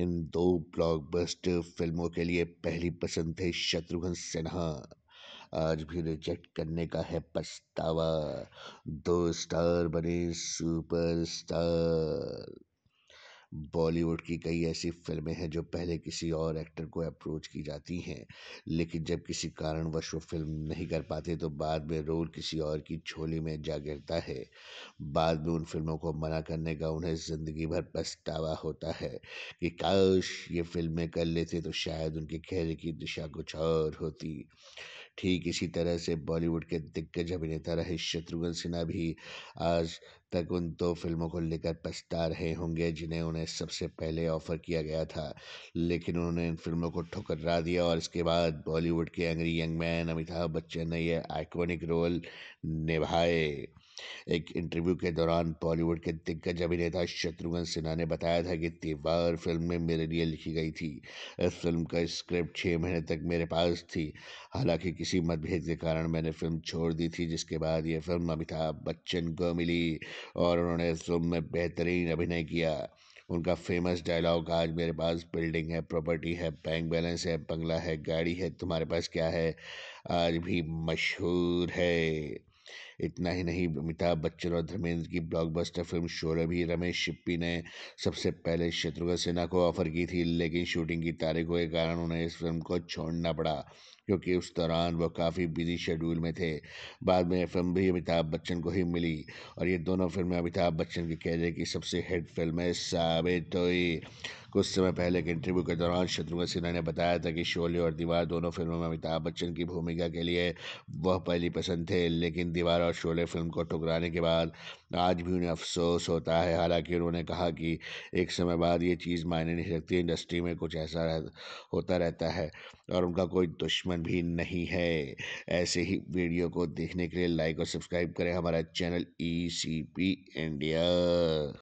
इन दो ब्लॉकबस्टर फिल्मों के लिए पहली पसंद थे शत्रुघ्न सिन्हा आज भी रिजेक्ट करने का है पछतावा दो स्टार बने सुपरस्टार बॉलीवुड की कई ऐसी फिल्में हैं जो पहले किसी और एक्टर को अप्रोच की जाती हैं लेकिन जब किसी कारणवश वो फिल्म नहीं कर पाते तो बाद में रोल किसी और की झोली में जा गिरता है बाद में उन फिल्मों को मना करने का उन्हें ज़िंदगी भर पछतावा होता है कि काश ये फिल्में कर लेते तो शायद उनके खेले की दिशा कुछ और होती ठीक इसी तरह से बॉलीवुड के दिग्गज अभिनेता रहे शत्रुघ्न सिन्हा भी आज तक उन दो फिल्मों को लेकर पछता रहे होंगे जिन्हें उन्हें में सबसे पहले ऑफ़र किया गया था लेकिन उन्होंने इन फिल्मों को ठुकरा दिया और इसके बाद बॉलीवुड के angry young man Amitabh Bachchan ने यह आइकॉनिक रोल निभाए एक इंटरव्यू के दौरान बॉलीवुड के दिग्गज अभिनेता शत्रुघ्न सिन्हा ने बताया था कि दीवार फिल्म में मेरे लिए लिखी गई थी इस फिल्म का स्क्रिप्ट छः महीने तक मेरे पास थी हालांकि किसी मतभेद के कारण मैंने फिल्म छोड़ दी थी जिसके बाद यह फिल्म अमिताभ बच्चन को मिली और उन्होंने इस फिल्म में बेहतरीन अभिनय किया उनका फेमस डायलॉग आज मेरे पास बिल्डिंग है प्रॉपर्टी है बैंक बैलेंस है बंगला है गाड़ी है तुम्हारे पास क्या है आज भी मशहूर है इतना ही नहीं अमिताभ बच्चन और धर्मेंद्र की ब्लॉकबस्टर फिल्म शोले भी रमेश शिप्पी ने सबसे पहले शत्रुघ्न सिन्हा को ऑफर की थी लेकिन शूटिंग की तारीखों के कारण उन्हें इस फिल्म को छोड़ना पड़ा क्योंकि उस दौरान वह काफ़ी बिजी शेड्यूल में थे बाद में यह फिल्म भी अमिताभ बच्चन को ही मिली और ये दोनों फिल्में अमिताभ बच्चन के कैरियर की सबसे हिट फिल्में साबित हुई कुछ समय पहले एक इंटरव्यू के दौरान शत्रुघ्न सिन्हा ने बताया था कि शोले और दीवार दोनों फिल्मों में अमिताभ बच्चन की भूमिका के लिए वह पहली पसंद थे लेकिन दीवार और और शोले फिल्म को ठुकराने के बाद आज भी उन्हें अफसोस होता है हालांकि उन्होंने कहा कि एक समय बाद ये चीज़ मायने नहीं रखती इंडस्ट्री में कुछ ऐसा रह, होता रहता है और उनका कोई दुश्मन भी नहीं है ऐसे ही वीडियो को देखने के लिए लाइक और सब्सक्राइब करें हमारा channel E C P India